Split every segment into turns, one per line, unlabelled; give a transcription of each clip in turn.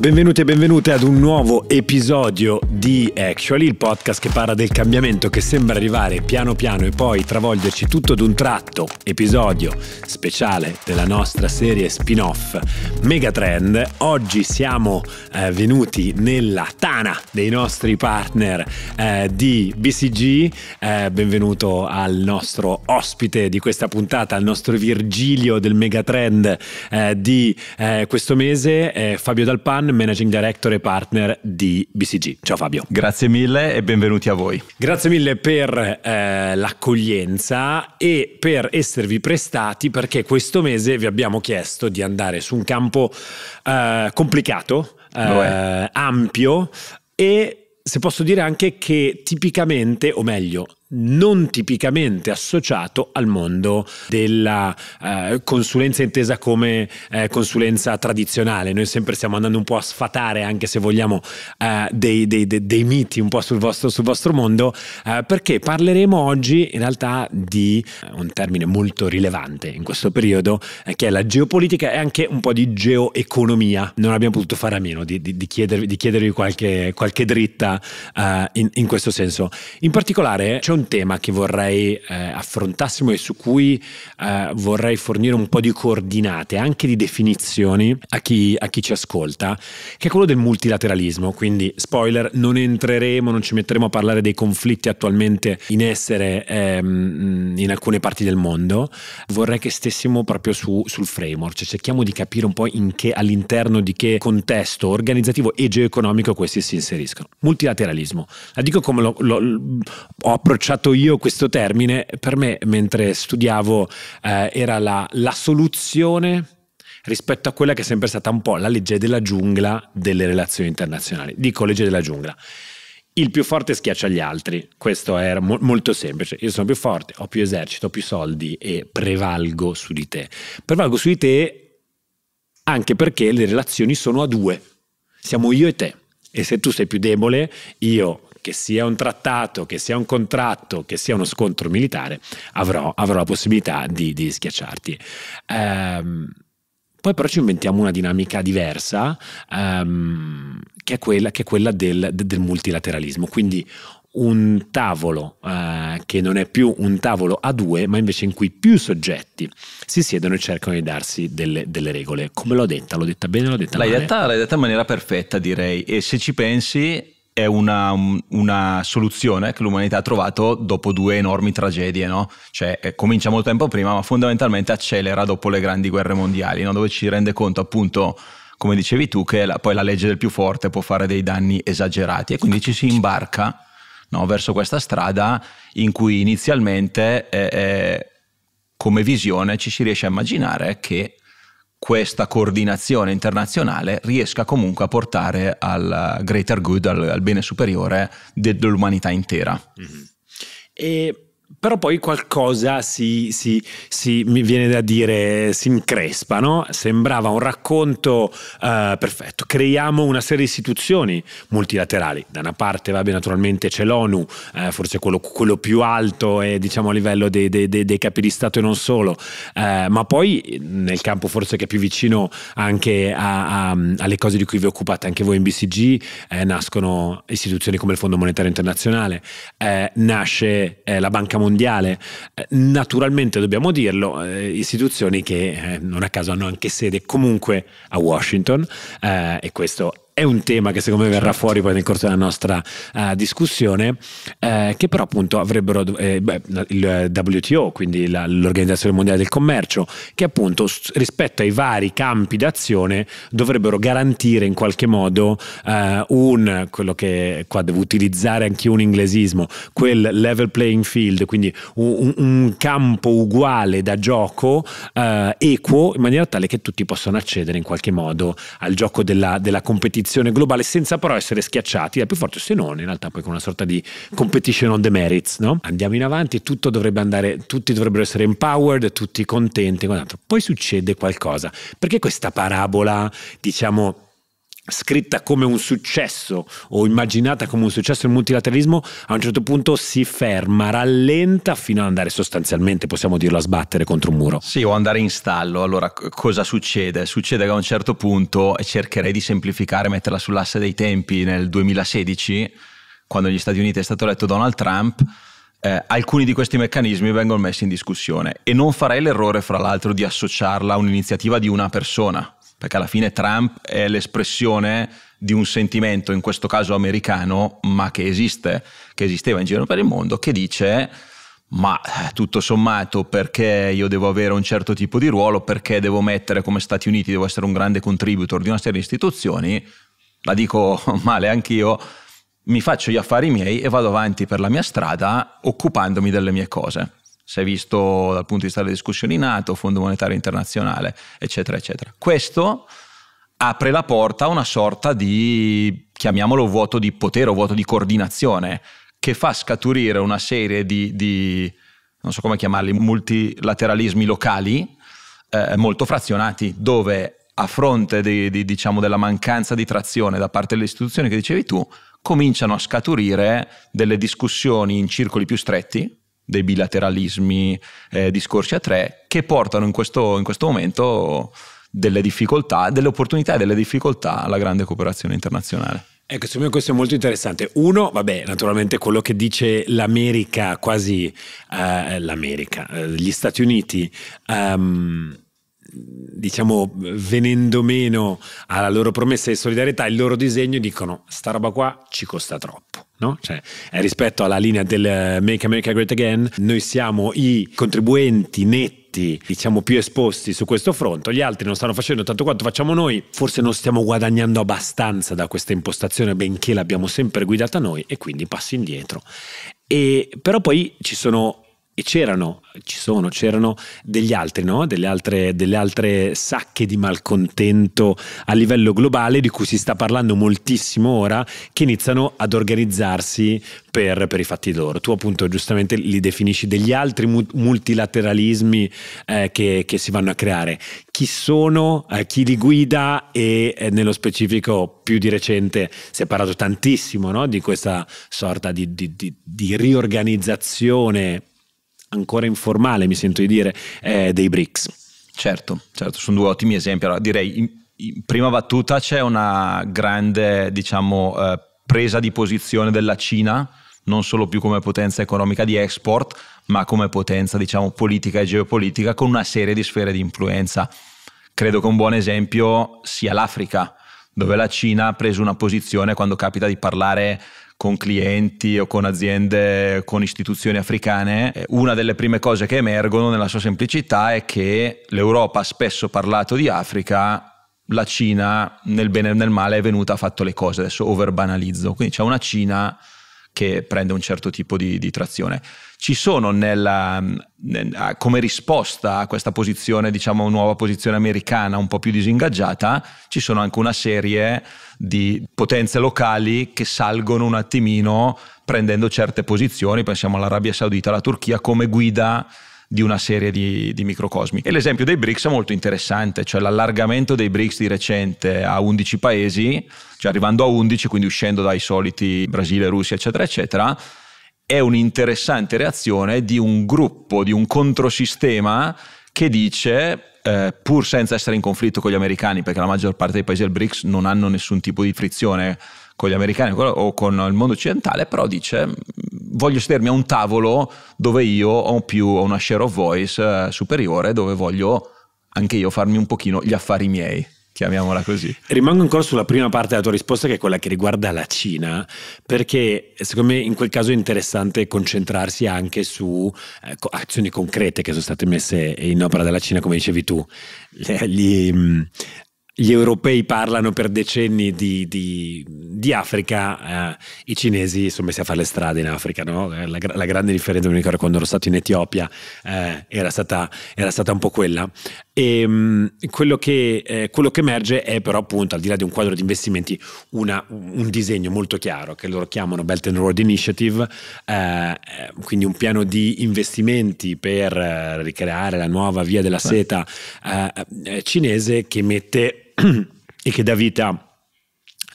Benvenuti e benvenute ad un nuovo episodio di Actually, il podcast che parla del cambiamento che sembra arrivare piano piano e poi travolgerci tutto ad un tratto. Episodio speciale della nostra serie spin-off Megatrend. Oggi siamo eh, venuti nella tana dei nostri partner eh, di BCG. Eh, benvenuto al nostro ospite di questa puntata, al nostro Virgilio del Megatrend eh, di eh, questo mese, eh, Fabio Dalpan Managing Director e Partner
di BCG. Ciao Fabio. Grazie mille e benvenuti a voi.
Grazie mille per eh, l'accoglienza e per esservi prestati perché questo mese vi abbiamo chiesto di andare su un campo eh, complicato, eh, ampio e se posso dire anche che tipicamente, o meglio, non tipicamente associato al mondo della eh, consulenza intesa come eh, consulenza tradizionale. Noi sempre stiamo andando un po' a sfatare, anche se vogliamo, eh, dei, dei, dei, dei, miti un po' sul vostro, sul vostro mondo, eh, perché parleremo oggi in realtà di eh, un termine molto rilevante in questo periodo, eh, che è la geopolitica e anche un po' di geoeconomia. Non abbiamo potuto fare a meno di, di, di, chiedervi, di chiedervi, qualche, qualche dritta in, in, questo senso. In particolare c'è un un tema che vorrei eh, affrontassimo e su cui eh, vorrei fornire un po' di coordinate, anche di definizioni a chi, a chi, ci ascolta, che è quello del multilateralismo. Quindi, spoiler, non entreremo, non ci metteremo a parlare dei conflitti attualmente in essere ehm, in alcune parti del mondo. Vorrei che stessimo proprio su, sul framework, cioè cerchiamo di capire un po' in che, all'interno di che contesto organizzativo e geoeconomico questi si inseriscono. Multilateralismo. La dico come lo, lo, ho approcciato lanciato io questo termine, per me mentre studiavo eh, era la, la soluzione rispetto a quella che è sempre stata un po' la legge della giungla delle relazioni internazionali. Dico legge della giungla. Il più forte schiaccia gli altri, questo era mo- molto semplice. Io sono più forte, ho più esercito, ho più soldi e prevalgo su di te. Prevalgo su di te anche perché le relazioni sono a due. Siamo io e te. E se tu sei più debole, io che sia un trattato, che sia un contratto, che sia uno scontro militare, avrò, avrò la possibilità di, di schiacciarti. Ehm, poi però ci inventiamo una dinamica diversa, ehm, che è quella, che è quella del, del multilateralismo. Quindi un tavolo eh, che non è più un tavolo a due, ma invece in cui più soggetti si siedono e cercano di darsi delle, delle regole. Come l'ho detta? L'ho detta bene?
L'ho detta l'hai male? Detta, l'hai detta in maniera perfetta, direi. E se ci pensi, è una, una, soluzione che l'umanità ha trovato dopo due enormi tragedie, no? Cioè, eh, comincia molto tempo prima, ma fondamentalmente accelera dopo le grandi guerre mondiali, no? Dove ci rende conto appunto come dicevi tu, che la, poi la legge del più forte può fare dei danni esagerati e quindi ci si imbarca no, verso questa strada in cui inizialmente eh, eh, come visione ci si riesce a immaginare che questa coordinazione internazionale riesca comunque a portare al eh, greater good, al, al bene superiore de, dell'umanità intera. Mm-hmm.
E però poi qualcosa si, si, si, mi viene da dire, si increspa, no? Sembrava un racconto uh, perfetto. Creiamo una serie di istituzioni multilaterali. Da una parte, vabbè, naturalmente c'è l'ONU, eh, forse quello, quello, più alto e diciamo a livello dei, dei, dei, dei, capi di Stato e non solo, eh, ma poi nel campo forse che è più vicino anche a, a, alle cose di cui vi occupate anche voi in BCG, eh, nascono istituzioni come il Fondo Monetario Internazionale, eh, nasce eh, la Banca mondiale. Eh, naturalmente dobbiamo dirlo, eh, istituzioni che eh, non a caso hanno anche sede comunque a Washington e questo è un tema che secondo me verrà certo. fuori poi nel corso della nostra uh, discussione, eh, che però appunto avrebbero eh, beh, il WTO, quindi la, l'Organizzazione Mondiale del Commercio, che appunto rispetto ai vari campi d'azione dovrebbero garantire in qualche modo eh, un, quello che qua devo utilizzare anche un inglesismo, quel level playing field, quindi un, un campo uguale da gioco, eh, equo, in maniera tale che tutti possano accedere in qualche modo al gioco della, della competizione competizione globale senza però essere schiacciati dal eh, più forte, se non in realtà poi con una sorta di competition on the merits, no? Andiamo in avanti, tutto dovrebbe andare, tutti dovrebbero essere empowered, tutti contenti, Poi succede qualcosa, perché questa parabola, diciamo, scritta come un successo o immaginata come un successo il multilateralismo a un certo punto si ferma, rallenta fino ad andare sostanzialmente, possiamo dirlo, a sbattere contro un muro.
Sì, o andare in stallo. Allora cosa succede? Succede che a un certo punto, e cercherei di semplificare, metterla sull'asse dei tempi, nel 2016, quando negli Stati Uniti è stato eletto Donald Trump, eh, alcuni di questi meccanismi vengono messi in discussione e non farei l'errore, fra l'altro, di associarla a un'iniziativa di una persona perché alla fine Trump è l'espressione di un sentimento, in questo caso americano, ma che esiste, che esisteva in giro per il mondo, che dice ma eh, tutto sommato perché io devo avere un certo tipo di ruolo, perché devo mettere come Stati Uniti, devo essere un grande contributor di una serie di istituzioni, la dico male anch'io, mi faccio gli affari miei e vado avanti per la mia strada occupandomi delle mie cose si è visto dal punto di vista delle discussioni NATO, Fondo Monetario Internazionale, eccetera, eccetera. Questo apre la porta a una sorta di, chiamiamolo vuoto di potere o vuoto di coordinazione, che fa scaturire una serie di, di non so come chiamarli, multilateralismi locali eh, molto frazionati, dove a fronte di, di, diciamo, della mancanza di trazione da parte delle istituzioni che dicevi tu, cominciano a scaturire delle discussioni in circoli più stretti, dei bilateralismi, eh, discorsi a tre, che portano in questo, in questo momento delle difficoltà, delle opportunità e delle difficoltà alla grande cooperazione internazionale.
Ecco, secondo me questo è molto interessante. Uno, vabbè, naturalmente quello che dice l'America, quasi eh, l'America, eh, gli Stati Uniti, um, diciamo venendo meno alla loro promessa di solidarietà, il loro disegno dicono sta roba qua ci costa troppo. No? Cioè, eh, rispetto alla linea del eh, Make America Great Again, noi siamo i contribuenti netti diciamo più esposti su questo fronte, gli altri non stanno facendo tanto quanto facciamo noi, forse non stiamo guadagnando abbastanza da questa impostazione, benché l'abbiamo sempre guidata noi e quindi passi indietro. E, però poi ci sono e c'erano, ci sono, c'erano degli altri, no? delle, altre, delle altre sacche di malcontento a livello globale di cui si sta parlando moltissimo ora, che iniziano ad organizzarsi per, per i fatti d'oro. Tu appunto giustamente li definisci degli altri multilateralismi eh, che, che, si vanno a creare. Chi sono, eh, chi li guida e eh, nello specifico più di recente si è parlato tantissimo no? di questa sorta di, di, di, di riorganizzazione
ancora informale, mi sento di dire, eh, dei BRICS. Certo, certo, sono due ottimi esempi. Allora, direi, in, in prima battuta c'è una grande, diciamo, eh, presa di posizione della Cina, non solo più come potenza economica di export, ma come potenza, diciamo, politica e geopolitica, con una serie di sfere di influenza. Credo che un buon esempio sia l'Africa, dove la Cina ha preso una posizione quando capita di parlare con clienti o con aziende, con istituzioni africane, una delle prime cose che emergono nella sua semplicità è che l'Europa ha spesso parlato di Africa, la Cina nel bene e nel male è venuta, ha fatto le cose, adesso overbanalizzo, quindi c'è una Cina che prende un certo tipo di, di trazione ci sono nella, come risposta a questa posizione, diciamo nuova posizione americana un po' più disingaggiata, ci sono anche una serie di potenze locali che salgono un attimino prendendo certe posizioni, pensiamo all'Arabia Saudita, alla Turchia come guida di una serie di, di, microcosmi. E l'esempio dei BRICS è molto interessante, cioè l'allargamento dei BRICS di recente a 11 paesi, cioè arrivando a 11, quindi uscendo dai soliti Brasile, Russia, eccetera, eccetera, è un'interessante reazione di un gruppo, di un controsistema che dice eh, pur senza essere in conflitto con gli americani, perché la maggior parte dei paesi del BRICS non hanno nessun tipo di frizione con gli americani o con il mondo occidentale, però dice mm, voglio sedermi a un tavolo dove io ho, più, ho una share of voice eh, superiore, dove voglio anche io farmi un pochino gli affari miei chiamiamola così. Rimango ancora sulla prima parte della tua risposta, che è quella che riguarda
la Cina, perché secondo me in quel caso è interessante concentrarsi anche su eh, azioni concrete che sono state messe in opera dalla Cina, come dicevi tu. Gli, mm, gli europei parlano per decenni di, di, di Africa, eh, i cinesi sono messi a fare le strade in Africa. No? Eh, la, la, grande differenza, mi ricordo quando ero stato in Etiopia, eh, era, stata, era, stata, un po' quella. E, ehm, quello, che, eh, quello, che, emerge è però appunto, al di là di un quadro di investimenti, una, un disegno molto chiaro che loro chiamano Belt and Road Initiative, eh, quindi un piano di investimenti per eh, ricreare la nuova via della seta eh, cinese che mette e che dà vita a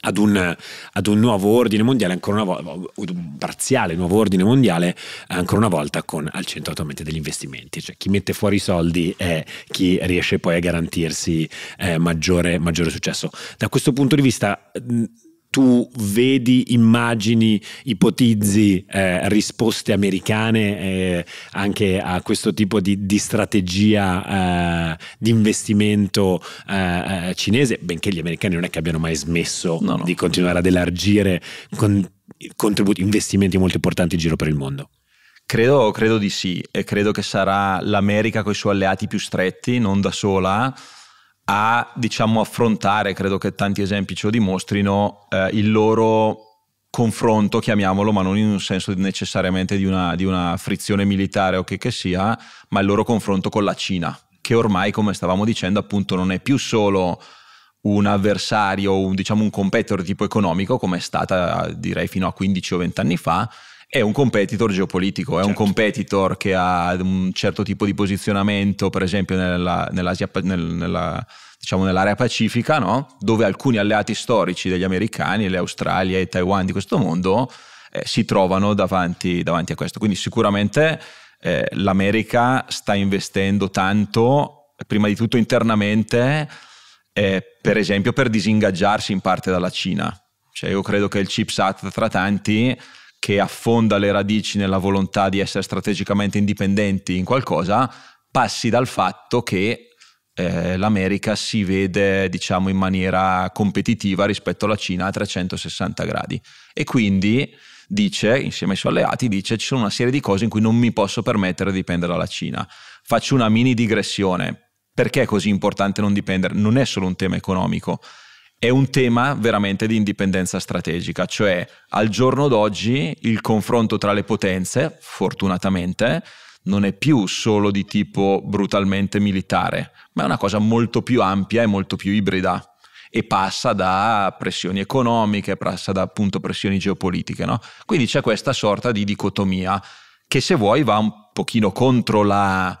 ad un, ad un, nuovo ordine mondiale, ancora una volta, un parziale nuovo ordine mondiale, ancora una volta con al centro attualmente degli investimenti, cioè chi mette fuori i soldi è chi riesce poi a garantirsi eh, maggiore, maggiore, successo. Da questo punto di vista tu vedi, immagini, ipotizzi eh, risposte americane eh, anche a questo tipo di, di strategia eh, di investimento eh, eh, cinese, benché gli americani non è che abbiano mai smesso no, no. di continuare ad elargire con, contributi, investimenti molto importanti in giro per il mondo.
Credo, credo di sì e credo che sarà l'America con i suoi alleati più stretti, non da sola a diciamo, affrontare, credo che tanti esempi ce lo dimostrino, eh, il loro confronto, chiamiamolo, ma non in un senso necessariamente di una, di una frizione militare o che che sia, ma il loro confronto con la Cina, che ormai, come stavamo dicendo, appunto non è più solo un avversario, un, diciamo un competitor di tipo economico, come è stata direi fino a 15 o 20 anni fa, è un competitor geopolitico, certo. è un certo. competitor che ha un certo tipo di posizionamento, per esempio nella, nell'Asia, nel, nella, diciamo nell'area pacifica, no? dove alcuni alleati storici degli americani, le Australie e Taiwan di questo mondo, eh, si trovano davanti, davanti, a questo. Quindi sicuramente eh, l'America sta investendo tanto, prima di tutto internamente, eh, per esempio per disingaggiarsi in parte dalla Cina. Cioè io credo che il CHIPS ChipSat tra tanti che affonda le radici nella volontà di essere strategicamente indipendenti in qualcosa, passi dal fatto che eh, l'America si vede diciamo in maniera competitiva rispetto alla Cina a 360 gradi e quindi dice insieme ai suoi alleati dice ci sono una serie di cose in cui non mi posso permettere di dipendere dalla Cina faccio una mini digressione perché è così importante non dipendere non è solo un tema economico è un tema veramente di indipendenza strategica, cioè al giorno d'oggi il confronto tra le potenze, fortunatamente, non è più solo di tipo brutalmente militare, ma è una cosa molto più ampia e molto più ibrida e passa da pressioni economiche, passa da appunto pressioni geopolitiche, no? Quindi c'è questa sorta di dicotomia che se vuoi va un pochino contro la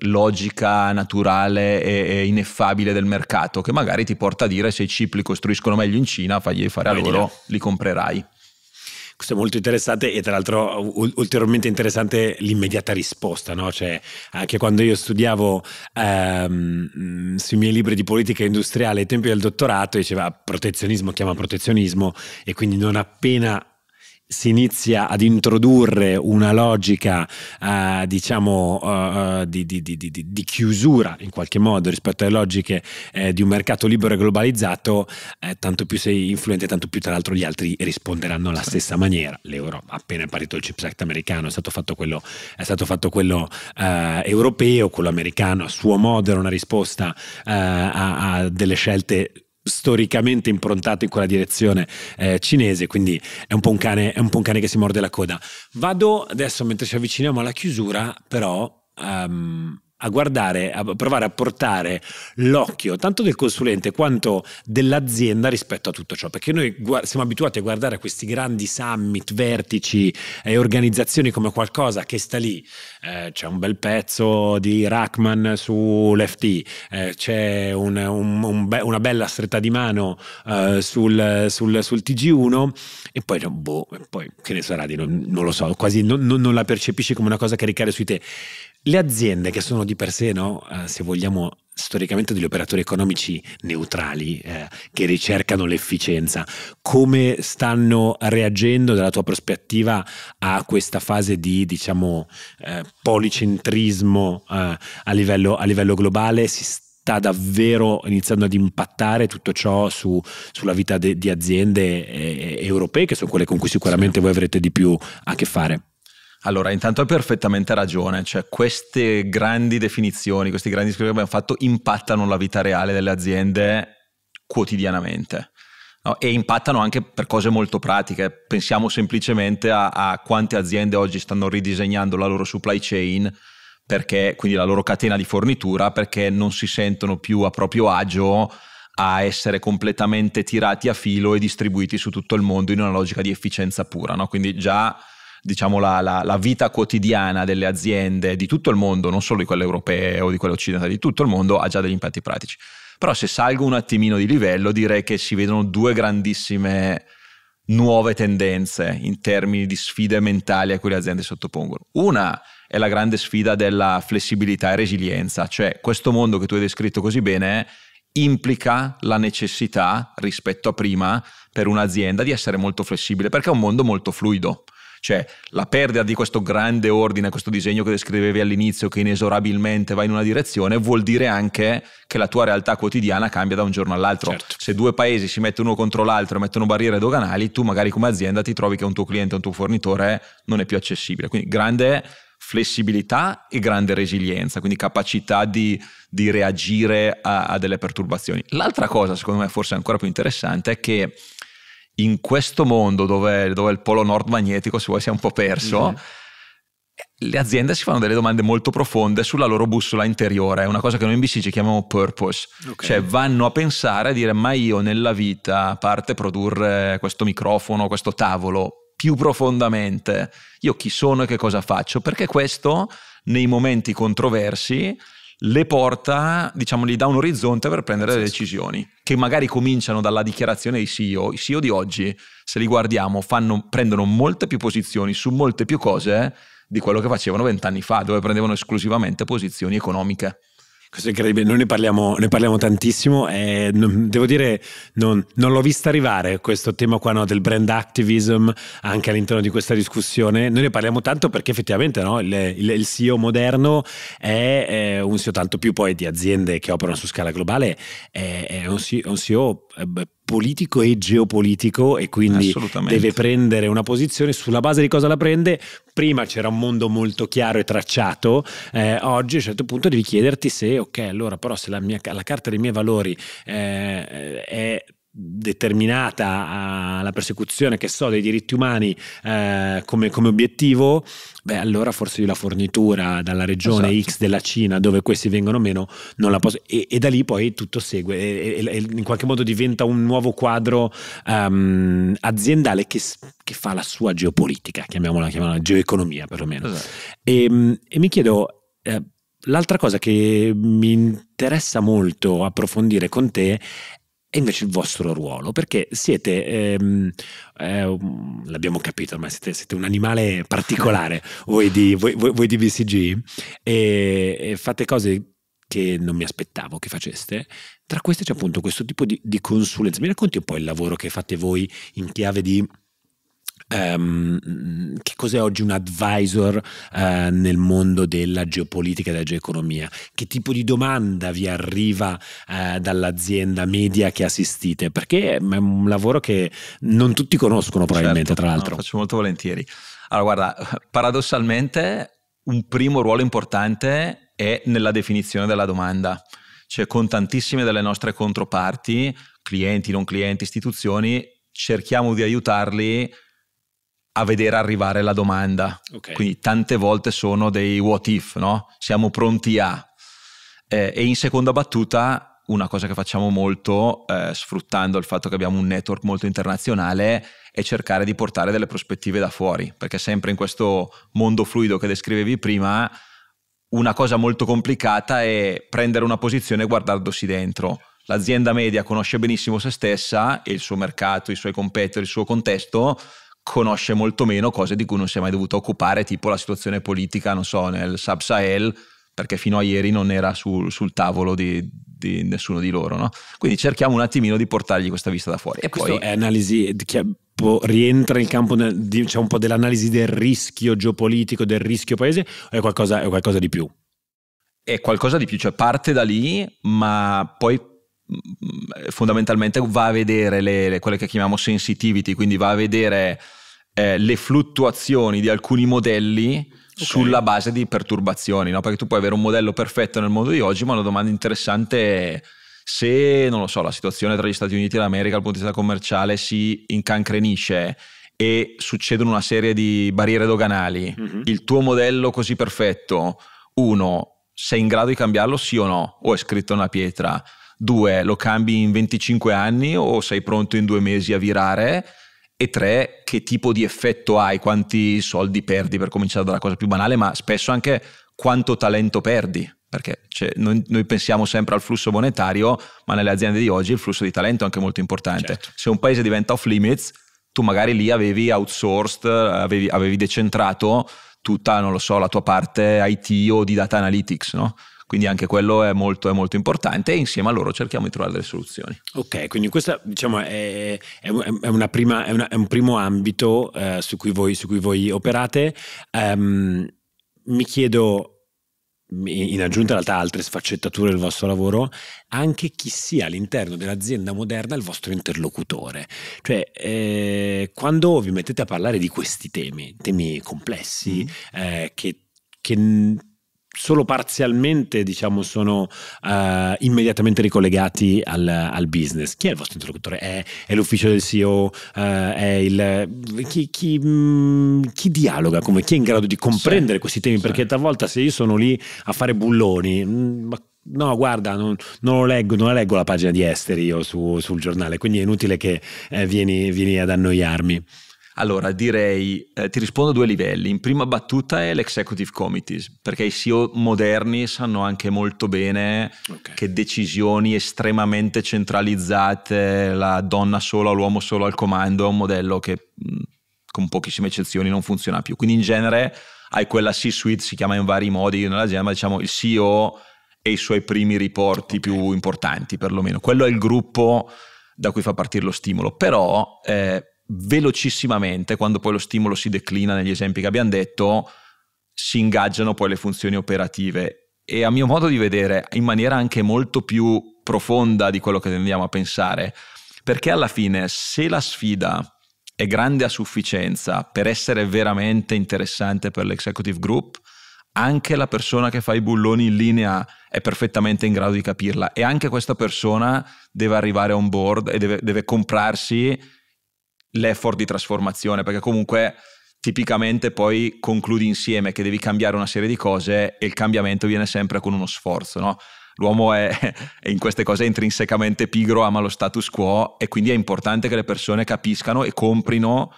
logica naturale e, ineffabile del mercato che magari ti porta a dire se i chip li costruiscono meglio in Cina, fagli fare a loro, li comprerai. Questo è
molto interessante e tra l'altro ulteriormente interessante l'immediata risposta, no? cioè, anche quando io studiavo ehm, sui miei libri di politica industriale ai tempi del dottorato diceva protezionismo chiama protezionismo e quindi non appena si inizia ad introdurre una logica uh, diciamo uh, di, di, di, di, chiusura in qualche modo rispetto alle logiche eh, di un mercato libero e globalizzato eh, tanto più sei influente tanto più tra l'altro gli altri risponderanno alla stessa maniera l'euro appena è partito il CHIPS Act americano è stato fatto quello, stato fatto quello uh, europeo quello americano a suo modo era una risposta a, a delle scelte storicamente improntato in quella direzione eh, cinese, quindi è un, cane, è un, po un cane, che si morde la coda. Vado adesso mentre ci avviciniamo alla chiusura, però um, a guardare, a provare a portare l'occhio tanto del consulente quanto dell'azienda rispetto a tutto ciò, perché noi siamo abituati a guardare a questi grandi summit, vertici e eh, organizzazioni come qualcosa che sta lì, eh, c'è un bel pezzo di Rackman sull'FT, eh, c'è un, un, un be- una bella stretta di mano eh, sul, sul, sul, TG1 e poi, boh, poi che ne sarà di non, non lo so, quasi non, non, non la percepisci come una cosa che ricade su te. Le aziende che sono di per sé, no, eh, se vogliamo, storicamente degli operatori economici neutrali eh, che ricercano l'efficienza, come stanno reagendo dalla tua prospettiva a questa fase di diciamo, eh, policentrismo eh, a livello, a, livello, globale? Si sta davvero iniziando ad impattare tutto ciò su, sulla vita de, di aziende eh, europee, che sono quelle con cui sicuramente voi avrete di più a che fare?
Allora, intanto hai perfettamente ragione, cioè queste grandi definizioni, questi grandi discorsi che abbiamo fatto impattano la vita reale delle aziende quotidianamente. No? E impattano anche per cose molto pratiche. Pensiamo semplicemente a, a quante aziende oggi stanno ridisegnando la loro supply chain perché, quindi la loro catena di fornitura, perché non si sentono più a proprio agio a essere completamente tirati a filo e distribuiti su tutto il mondo in una logica di efficienza pura. No? Quindi già diciamo, la, la, la, vita quotidiana delle aziende di tutto il mondo, non solo di quelle europee o di quelle occidentali, di tutto il mondo, ha già degli impatti pratici. Però se salgo un attimino di livello, direi che si vedono due grandissime nuove tendenze in termini di sfide mentali a cui le aziende sottopongono. Una è la grande sfida della flessibilità e resilienza, cioè questo mondo che tu hai descritto così bene implica la necessità rispetto a prima per un'azienda di essere molto flessibile perché è un mondo molto fluido. Cioè, la perdita di questo grande ordine, questo disegno che descrivevi all'inizio, che inesorabilmente va in una direzione, vuol dire anche che la tua realtà quotidiana cambia da un giorno all'altro. Certo. Se due paesi si mettono uno contro l'altro e mettono barriere doganali, tu magari come azienda ti trovi che un tuo cliente, un tuo fornitore non è più accessibile. Quindi grande flessibilità e grande resilienza, quindi capacità di, di reagire a, a delle perturbazioni. L'altra cosa, secondo me, forse ancora più interessante, è che in questo mondo dove, dove, il polo nord magnetico, se vuoi, si è un po' perso, mm-hmm. le aziende si fanno delle domande molto profonde sulla loro bussola interiore. È una cosa che noi in BC ci chiamiamo purpose. Okay. Cioè vanno a pensare, a dire, ma io nella vita, a parte produrre questo microfono, questo tavolo, più profondamente, io chi sono e che cosa faccio? Perché questo, nei momenti controversi, le porta, diciamo, gli dà un orizzonte per prendere sì, le decisioni, che magari cominciano dalla dichiarazione dei CEO. I CEO di oggi, se li guardiamo, fanno, prendono molte più posizioni su molte più cose di quello che facevano vent'anni fa, dove prendevano esclusivamente posizioni economiche. Questo è incredibile, noi ne parliamo, ne parliamo
tantissimo e non, devo dire non, non, l'ho vista arrivare questo tema qua no, del brand activism anche all'interno di questa discussione. Noi ne parliamo tanto perché effettivamente no, il, il, il, CEO moderno è, è, un CEO tanto più poi di aziende che operano su scala globale, è, è un CEO, è un CEO eh, politico e geopolitico e quindi deve prendere una posizione sulla base di cosa la prende prima c'era un mondo molto chiaro e tracciato eh, oggi a un certo punto devi chiederti se ok allora però se la, mia, la carta dei miei valori eh, è determinata alla persecuzione che so dei diritti umani eh, come, come, obiettivo, beh allora forse io la fornitura dalla regione esatto. X della Cina dove questi vengono meno non la posso e, e da lì poi tutto segue e, e, e, in qualche modo diventa un nuovo quadro um, aziendale che, che, fa la sua geopolitica, chiamiamola, chiamiamola geoeconomia perlomeno. Esatto. Ehm, e, mi chiedo... Eh, L'altra cosa che mi interessa molto approfondire con te è invece il vostro ruolo, perché siete, ehm, eh, l'abbiamo capito, ma siete, siete, un animale particolare, voi di, voi, voi, voi di BCG, e, e, fate cose che non mi aspettavo che faceste. Tra queste c'è appunto questo tipo di, di consulenza. Mi racconti un po' il lavoro che fate voi in chiave di ehm, che cos'è oggi un advisor eh, nel mondo della geopolitica e della geoeconomia? Che tipo di domanda vi arriva eh, dall'azienda media che assistite? Perché è un lavoro che non tutti conoscono certo, probabilmente, certo, tra l'altro. No, lo
faccio molto volentieri. Allora, guarda, paradossalmente un primo ruolo importante è nella definizione della domanda. Cioè, con tantissime delle nostre controparti, clienti, non clienti, istituzioni, cerchiamo di aiutarli a a vedere arrivare la domanda. Okay. Quindi tante volte sono dei what if, no? Siamo pronti a. Eh, e in seconda battuta, una cosa che facciamo molto, eh, sfruttando il fatto che abbiamo un network molto internazionale, è cercare di portare delle prospettive da fuori, perché sempre in questo mondo fluido che descrivevi prima, una cosa molto complicata è prendere una posizione e guardardosi dentro. L'azienda media conosce benissimo se stessa e il suo mercato, i suoi competitor, il suo contesto, conosce molto meno cose di cui non si è mai dovuto occupare, tipo la situazione politica, non so, nel Sub-Sahel, perché fino a ieri non era sul, sul tavolo di, di, nessuno di loro. No? Quindi cerchiamo un attimino di portargli questa vista da fuori. E, poi è analisi che boh,
rientra nel campo diciamo, un po' dell'analisi del rischio geopolitico, del rischio paese, o è qualcosa, è qualcosa di più?
È qualcosa di più, cioè parte da lì, ma poi Mm, fondamentalmente va a vedere le, le, quelle che chiamiamo sensitivity, quindi va a vedere eh, le fluttuazioni di alcuni modelli okay. sulla base di perturbazioni, no? perché tu puoi avere un modello perfetto nel mondo di oggi, ma una domanda interessante è se, non lo so, la situazione tra gli Stati Uniti e l'America dal punto di vista commerciale si incancrenisce e succedono una serie di barriere doganali, mm-hmm. il tuo modello così perfetto, uno, sei in grado di cambiarlo sì o no? O è scritto una pietra? Due, lo cambi in 25 anni o sei pronto in due mesi a virare? E tre, che tipo di effetto hai? Quanti soldi perdi per cominciare dalla cosa più banale, ma spesso anche quanto talento perdi? Perché cioè, noi, noi, pensiamo sempre al flusso monetario, ma nelle aziende di oggi il flusso di talento è anche molto importante. Certo. Se un paese diventa off limits, tu magari lì avevi outsourced, avevi, avevi decentrato tutta, non lo so, la tua parte IT o di data analytics, no? Quindi anche quello è molto, è molto importante e insieme a loro cerchiamo di trovare delle soluzioni. Ok, quindi questo diciamo, è, è, prima, è, una, è, un primo
ambito eh, su, cui voi, su, cui voi, operate. Um, mi chiedo in aggiunta in realtà altre sfaccettature del vostro lavoro, anche chi sia all'interno dell'azienda moderna il vostro interlocutore. Cioè, eh, quando vi mettete a parlare di questi temi, temi complessi, mm. eh, che, che solo parzialmente diciamo, sono uh, immediatamente ricollegati al, al, business. Chi è il vostro interlocutore? È, è l'ufficio del CEO? Uh, eh, è il, chi, chi, mh, mm, chi dialoga? Come, chi è in grado di comprendere sì, questi temi? Sì. Perché talvolta se io sono lì a fare bulloni, mh, mm, ma no guarda non, non, leggo, non, la leggo la pagina di esteri io su, sul giornale quindi è inutile che eh, vieni, vieni ad annoiarmi
allora, direi, eh, ti rispondo a due livelli. In prima battuta è l'executive committees, perché i CEO moderni sanno anche molto bene okay. che decisioni estremamente centralizzate, la donna sola, l'uomo solo al comando, è un modello che mm, con pochissime eccezioni non funziona più. Quindi in genere hai quella C-suite, si chiama in vari modi nell'azienda, ma diciamo il CEO e i suoi primi riporti okay. più importanti, perlomeno. Quello è il gruppo da cui fa partire lo stimolo. Però... Eh, velocissimamente, quando poi lo stimolo si declina negli esempi che abbiamo detto, si ingaggiano poi le funzioni operative e a mio modo di vedere in maniera anche molto più profonda di quello che tendiamo a pensare, perché alla fine se la sfida è grande a sufficienza per essere veramente interessante per l'executive group, anche la persona che fa i bulloni in linea è perfettamente in grado di capirla e anche questa persona deve arrivare on board e deve, deve comprarsi l'effort di trasformazione, perché comunque tipicamente poi concludi insieme che devi cambiare una serie di cose e il cambiamento viene sempre con uno sforzo, no? L'uomo è, è, in queste cose intrinsecamente pigro, ama lo status quo e quindi è importante che le persone capiscano e comprino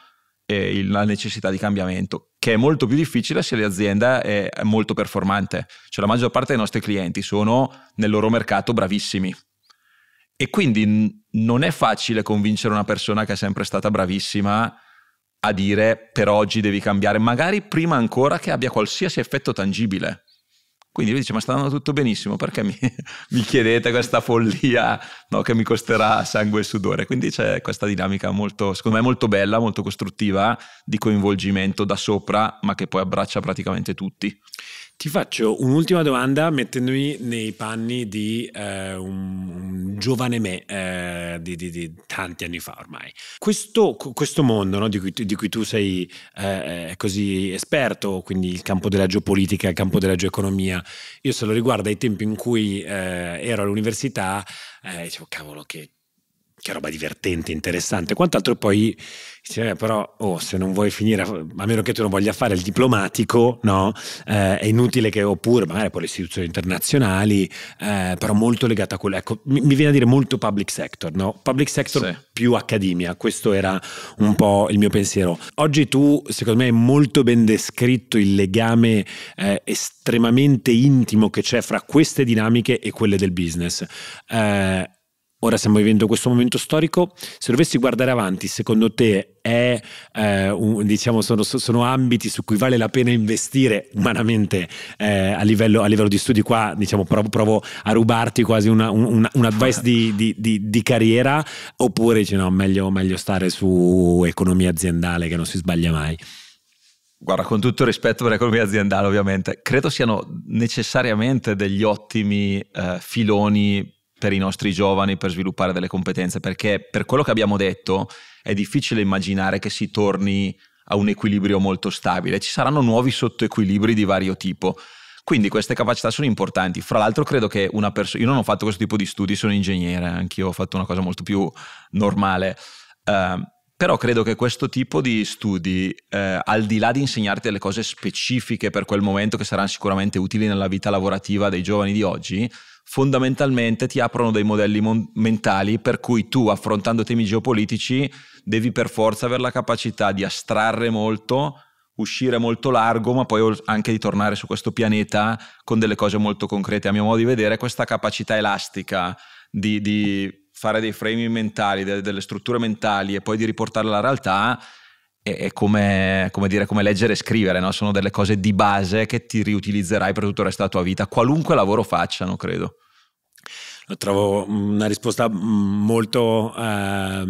eh, la necessità di cambiamento, che è molto più difficile se l'azienda è, è molto performante. Cioè la maggior parte dei nostri clienti sono nel loro mercato bravissimi, e quindi non è facile convincere una persona che è sempre stata bravissima a dire per oggi devi cambiare, magari prima ancora che abbia qualsiasi effetto tangibile. Quindi lui dice ma sta andando tutto benissimo, perché mi, mi chiedete questa follia no, che mi costerà sangue e sudore? Quindi c'è questa dinamica molto, secondo me molto bella, molto costruttiva di coinvolgimento da sopra, ma che poi abbraccia praticamente tutti.
Ti faccio un'ultima domanda mettendomi nei panni di eh, un, un, giovane me eh, di, di, di, tanti anni fa ormai. Questo, questo mondo no, di, cui, di, cui, tu sei eh, così esperto, quindi il campo della geopolitica, il campo della geoeconomia, io se lo riguardo ai tempi in cui eh, ero all'università, eh, dicevo cavolo che che roba divertente, interessante, quant'altro poi cioè, però oh, se non vuoi finire, a meno che tu non voglia fare il diplomatico, no? Eh, è inutile che, oppure magari poi le istituzioni internazionali, eh, però molto legata a quello, ecco, mi, mi, viene a dire molto public sector, no? Public sector sì. più accademia, questo era un po' il mio pensiero. Oggi tu, secondo me, hai molto ben descritto il legame eh, estremamente intimo che c'è fra queste dinamiche e quelle del business. Eh, Ora stiamo vivendo questo momento storico, se dovessi guardare avanti, secondo te è, eh, un, diciamo, sono, sono, ambiti su cui vale la pena investire umanamente eh, a, livello, a, livello, di studi? Qua diciamo, provo, provo a rubarti quasi una, una, un advice di, di, di, di, carriera oppure dici no, meglio, meglio stare su economia aziendale
che non si sbaglia mai? Guarda, con tutto rispetto per l'economia aziendale ovviamente, credo siano necessariamente degli ottimi eh, filoni per i nostri giovani per sviluppare delle competenze, perché per quello che abbiamo detto è difficile immaginare che si torni a un equilibrio molto stabile, ci saranno nuovi sottoequilibri di vario tipo. Quindi queste capacità sono importanti. Fra l'altro credo che una persona... Io non ho fatto questo tipo di studi, sono ingegnere, anch'io ho fatto una cosa molto più normale. Uh, però credo che questo tipo di studi, eh, al di là di insegnarti delle cose specifiche per quel momento che saranno sicuramente utili nella vita lavorativa dei giovani di oggi, fondamentalmente ti aprono dei modelli mon- mentali per cui tu affrontando temi geopolitici devi per forza avere la capacità di astrarre molto, uscire molto largo, ma poi anche di tornare su questo pianeta con delle cose molto concrete. A mio modo di vedere, questa capacità elastica di, di fare dei framing mentali, de- delle strutture mentali e poi di riportarla alla realtà è come, come, dire, come leggere e scrivere, no? sono delle cose di base che ti riutilizzerai per tutto il resto della tua vita, qualunque lavoro facciano, credo trovo mm, una
risposta mm, molto eh,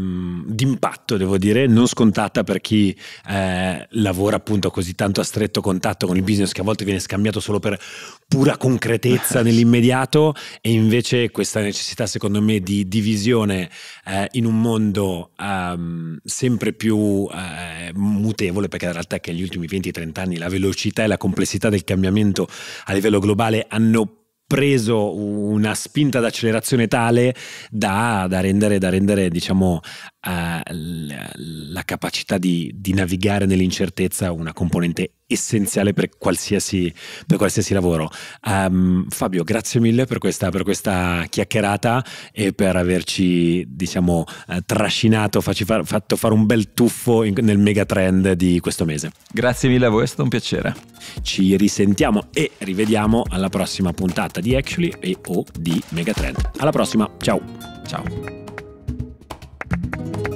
d'impatto, devo dire, non scontata per chi eh, lavora appunto così tanto a stretto contatto con il business che a volte viene scambiato solo per pura concretezza eh. nell'immediato e invece questa necessità secondo me di divisione eh, in un mondo ehm, sempre più eh, mutevole perché in realtà è che negli ultimi 20-30 anni la velocità e la complessità del cambiamento a livello globale hanno preso una spinta d'accelerazione tale da, da rendere, da rendere diciamo, eh, la capacità di, di navigare nell'incertezza una componente essenziale per qualsiasi, per qualsiasi lavoro. Um, Fabio, grazie mille per questa, per questa, chiacchierata e per averci, diciamo, eh, trascinato, far, fatto fare un bel tuffo in, nel megatrend di questo mese. Grazie mille a voi, è stato un piacere. Ci risentiamo e rivediamo alla prossima puntata di Actually e o di Megatrend. Alla prossima, ciao.
Ciao.